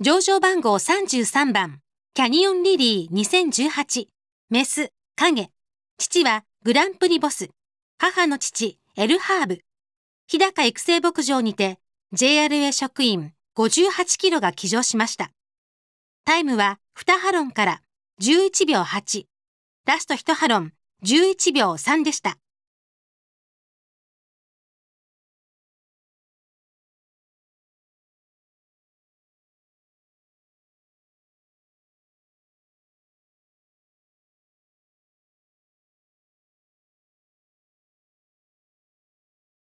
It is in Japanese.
上場番号33番、キャニオンリリー2018、メス、影。父はグランプリボス。母の父、エルハーブ。日高育成牧場にて、JRA 職員58キロが起乗しました。タイムは2ハロンから11秒8。ラスト1ハロン11秒3でした。